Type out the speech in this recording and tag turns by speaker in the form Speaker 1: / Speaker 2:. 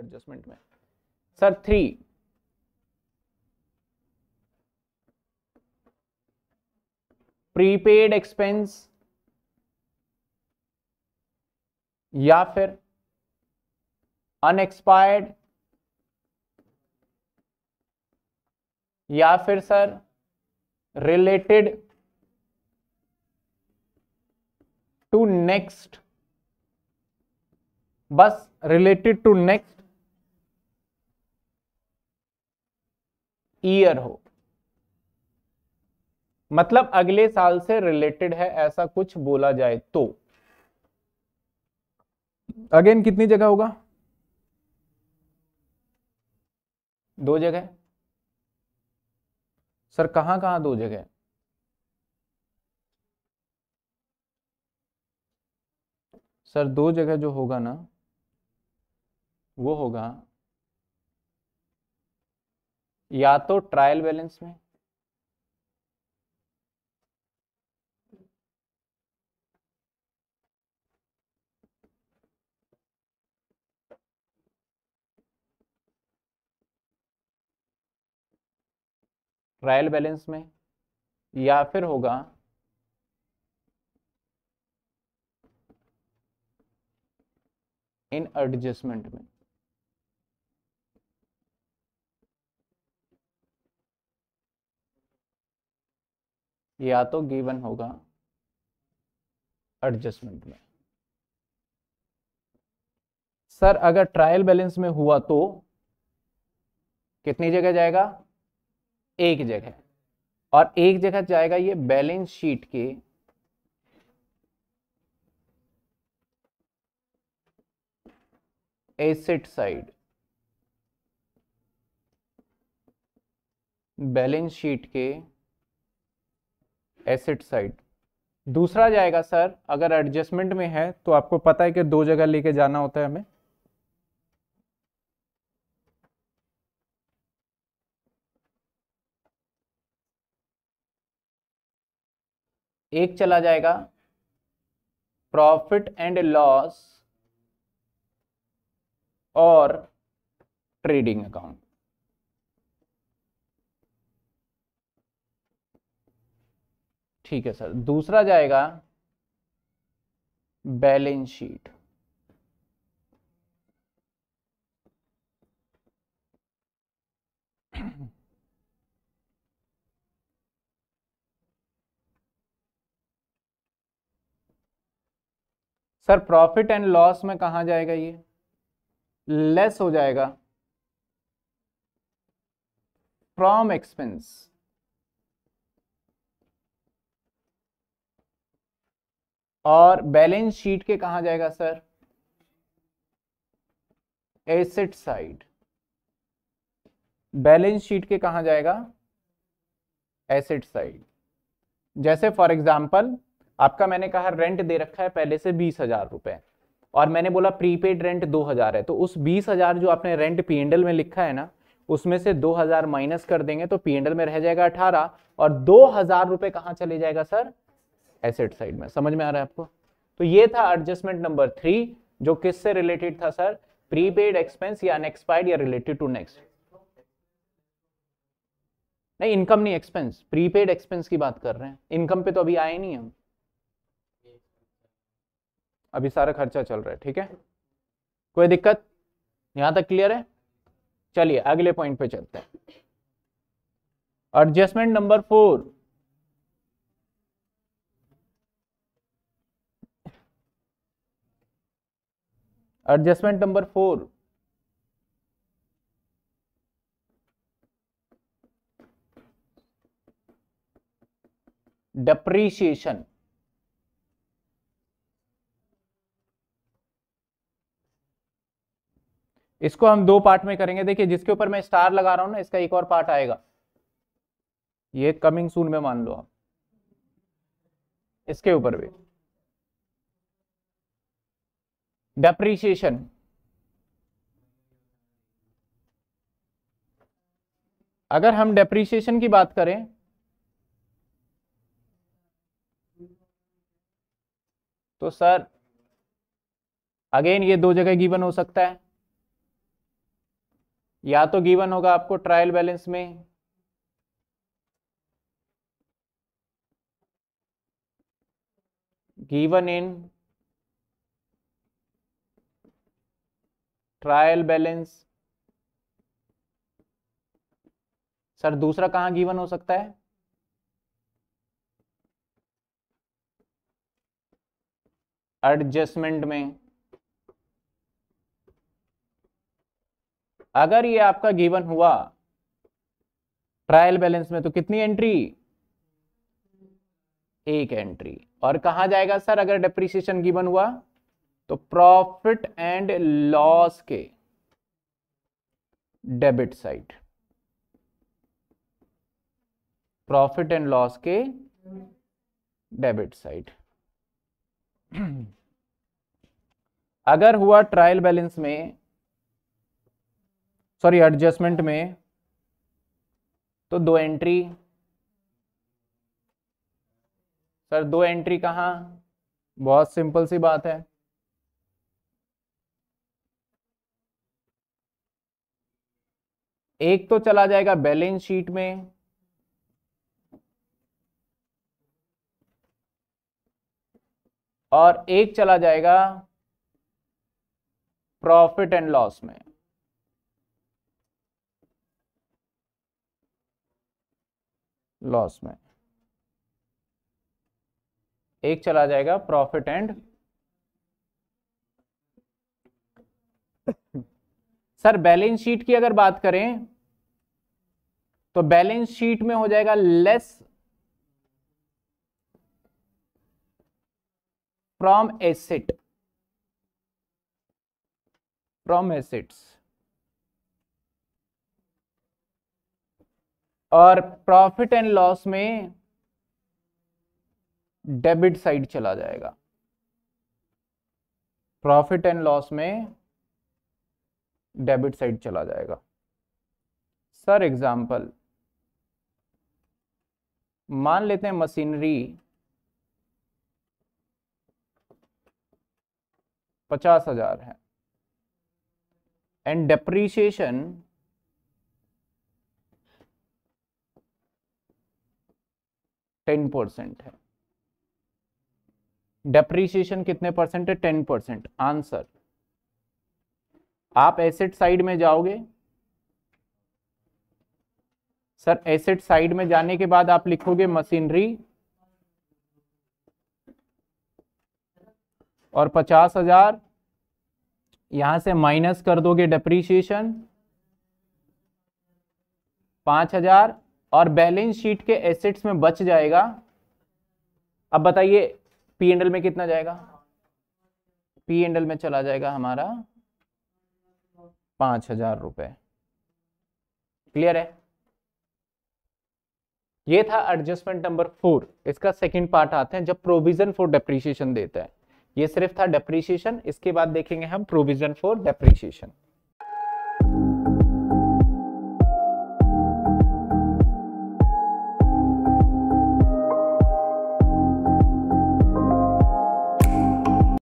Speaker 1: adjustment में sir three prepaid expense या फिर अनएक्सपायर्ड या फिर सर रिलेटेड टू नेक्स्ट बस रिलेटेड टू नेक्स्ट ईयर हो मतलब अगले साल से रिलेटेड है ऐसा कुछ बोला जाए तो अगेन कितनी जगह होगा दो जगह सर कहां कहां दो जगह सर दो जगह जो होगा ना वो होगा या तो ट्रायल बैलेंस में ट्रायल बैलेंस में या फिर होगा इन एडजस्टमेंट में या तो गिवन होगा एडजस्टमेंट में सर अगर ट्रायल बैलेंस में हुआ तो कितनी जगह जाएगा एक जगह और एक जगह जाएगा ये बैलेंस शीट के एसेट साइड बैलेंस शीट के एसिड साइड दूसरा जाएगा सर अगर एडजस्टमेंट में है तो आपको पता है कि दो जगह लेके जाना होता है हमें एक चला जाएगा प्रॉफिट एंड लॉस और ट्रेडिंग अकाउंट ठीक है सर दूसरा जाएगा balance sheet sir profit and loss में कहा जाएगा ये लेस हो जाएगा फ्रॉम एक्सपेंस और बैलेंस शीट के कहा जाएगा sir asset side balance sheet के कहा जाएगा एसेट साइड जैसे फॉर एग्जाम्पल आपका मैंने कहा रेंट दे रखा है पहले से बीस हजार रुपए और मैंने बोला प्रीपेड रेंट दो हजार है तो उस बीस हजार जो आपने रेंट पीएनडल में लिखा है ना उसमें से दो हजार माइनस कर देंगे तो पीएनडल में रह जाएगा अठारह और दो हजार रुपए कहां चले जाएगा सर एसेट साइड में समझ में आ रहा है आपको तो ये था एडजस्टमेंट नंबर थ्री जो किससे रिलेटेड था सर प्रीपेड एक्सपेंस या अनएक्सपायर्ड या रिलेटेड टू नेक्स्ट नहीं इनकम नहीं एक्सपेंस प्रीपेड एक्सपेंस की बात कर रहे हैं इनकम पे तो अभी आए नहीं हम अभी सारा खर्चा चल रहा है ठीक है कोई दिक्कत यहां तक क्लियर है चलिए अगले पॉइंट पे चलते हैं adjustment number four adjustment number four depreciation इसको हम दो पार्ट में करेंगे देखिए जिसके ऊपर मैं स्टार लगा रहा हूं ना इसका एक और पार्ट आएगा ये कमिंग सून में मान लो आप इसके ऊपर भी डेप्रीशिएशन अगर हम डेप्रीशिएशन की बात करें तो सर अगेन ये दो जगह गिवन हो सकता है या तो गिवन होगा आपको ट्रायल बैलेंस में given in trial balance sir दूसरा कहां गिवन हो सकता है एडजस्टमेंट में अगर ये आपका गिवन हुआ ट्रायल बैलेंस में तो कितनी एंट्री एक एंट्री और कहा जाएगा सर अगर डेप्रिसिएशन गिवन हुआ तो प्रॉफिट एंड लॉस के debit side profit and loss के डेबिट साइड अगर हुआ ट्रायल बैलेंस में सॉरी एडजस्टमेंट में तो दो एंट्री सर दो एंट्री कहां बहुत सिंपल सी बात है एक तो चला जाएगा बैलेंस शीट में और एक चला जाएगा प्रॉफिट एंड लॉस में लॉस में एक चला जाएगा profit and sir balance sheet की अगर बात करें तो बैलेंस शीट में हो जाएगा less from asset from assets और प्रॉफिट एंड लॉस में डेबिट साइड चला जाएगा प्रॉफिट एंड लॉस में डेबिट साइड चला जाएगा सर एग्जाम्पल मान लेते हैं मशीनरी पचास हजार है एंड डेप्रीशिएशन टेन परसेंट है डेप्रीशिएशन कितने परसेंट है टेन परसेंट आंसर आप एसेट साइड में जाओगे सर एसेट साइड में जाने के बाद आप लिखोगे मशीनरी और पचास हजार यहां से माइनस कर दोगे डेप्रीशिएशन पांच हजार और बैलेंस शीट के एसेट्स में बच जाएगा अब बताइए पी एंडल में कितना जाएगा पी एंडल में चला जाएगा हमारा पांच हजार रुपए क्लियर है ये था एडजस्टमेंट नंबर फोर इसका सेकंड पार्ट आते हैं जब प्रोविजन फॉर डेप्रिसिएशन देता है ये सिर्फ था डेप्रिसिएशन इसके बाद देखेंगे हम प्रोविजन फॉर डेप्रिसिएशन